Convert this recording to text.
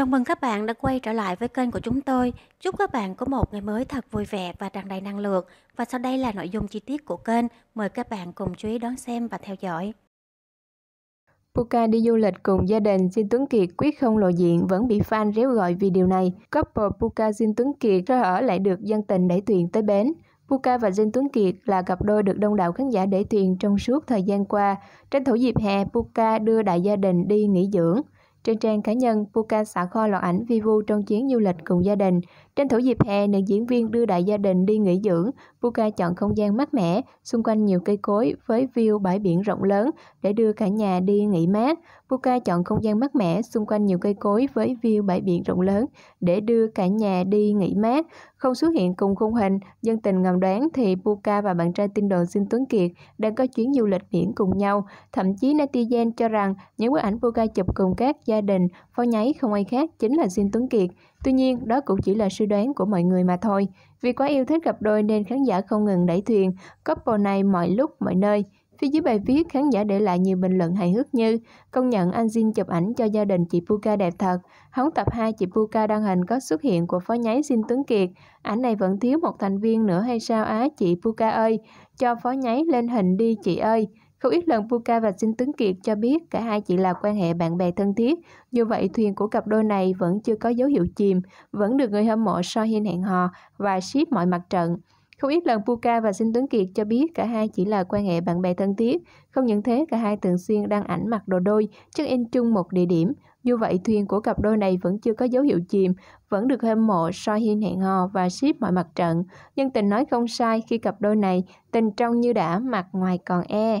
Chào mừng các bạn đã quay trở lại với kênh của chúng tôi. Chúc các bạn có một ngày mới thật vui vẻ và tràn đầy năng lượng. Và sau đây là nội dung chi tiết của kênh. Mời các bạn cùng chú ý đón xem và theo dõi. Puka đi du lịch cùng gia đình Jin Tuấn Kiệt quyết không lộ diện vẫn bị fan réo gọi vì điều này. Couple Puka Jin Tuấn Kiệt ra ở lại được dân tình đẩy thuyền tới bến. Puka và Jin Tuấn Kiệt là cặp đôi được đông đảo khán giả để thuyền trong suốt thời gian qua. Tranh thủ dịp hè, Puka đưa đại gia đình đi nghỉ dưỡng. Trên trang cá nhân, Puka xả kho loạt ảnh vu trong chuyến du lịch cùng gia đình. Tranh thủ dịp hè, nữ diễn viên đưa đại gia đình đi nghỉ dưỡng. Puka chọn không gian mát mẻ, xung quanh nhiều cây cối với view bãi biển rộng lớn để đưa cả nhà đi nghỉ mát. Puka chọn không gian mát mẻ, xung quanh nhiều cây cối với view bãi biển rộng lớn để đưa cả nhà đi nghỉ mát. Không xuất hiện cùng khung hình, dân tình ngầm đoán thì Puka và bạn trai tin đồn Sinh Tuấn Kiệt đang có chuyến du lịch biển cùng nhau. Thậm chí netizen cho rằng những bức ảnh Puka chụp cùng các gia đình, phó nháy không ai khác chính là Diên Tuấn Kiệt. Tuy nhiên, đó cũng chỉ là suy đoán của mọi người mà thôi. Vì quá yêu thích cặp đôi nên khán giả không ngừng đẩy thuyền, couple này mọi lúc, mọi nơi. Phía dưới bài viết, khán giả để lại nhiều bình luận hài hước như Công nhận anh Jin chụp ảnh cho gia đình chị Puka đẹp thật. Hóng tập 2 chị Puka đăng hình có xuất hiện của phó nháy Jin Tuấn Kiệt. Ảnh này vẫn thiếu một thành viên nữa hay sao á chị Puka ơi? Cho phó nháy lên hình đi chị ơi. Không ít lần Puka và Sinh Tuấn Kiệt cho biết cả hai chỉ là quan hệ bạn bè thân thiết. Dù vậy, thuyền của cặp đôi này vẫn chưa có dấu hiệu chìm, vẫn được người hâm mộ so hiên hẹn hò và ship mọi mặt trận. Không ít lần Puka và Sinh Tuấn Kiệt cho biết cả hai chỉ là quan hệ bạn bè thân thiết. Không những thế, cả hai thường xuyên đăng ảnh mặc đồ đôi, check in chung một địa điểm. Dù vậy, thuyền của cặp đôi này vẫn chưa có dấu hiệu chìm, vẫn được hâm mộ so hiên hẹn hò và ship mọi mặt trận. Nhưng tình nói không sai khi cặp đôi này, tình trong như đã, mặt ngoài còn e.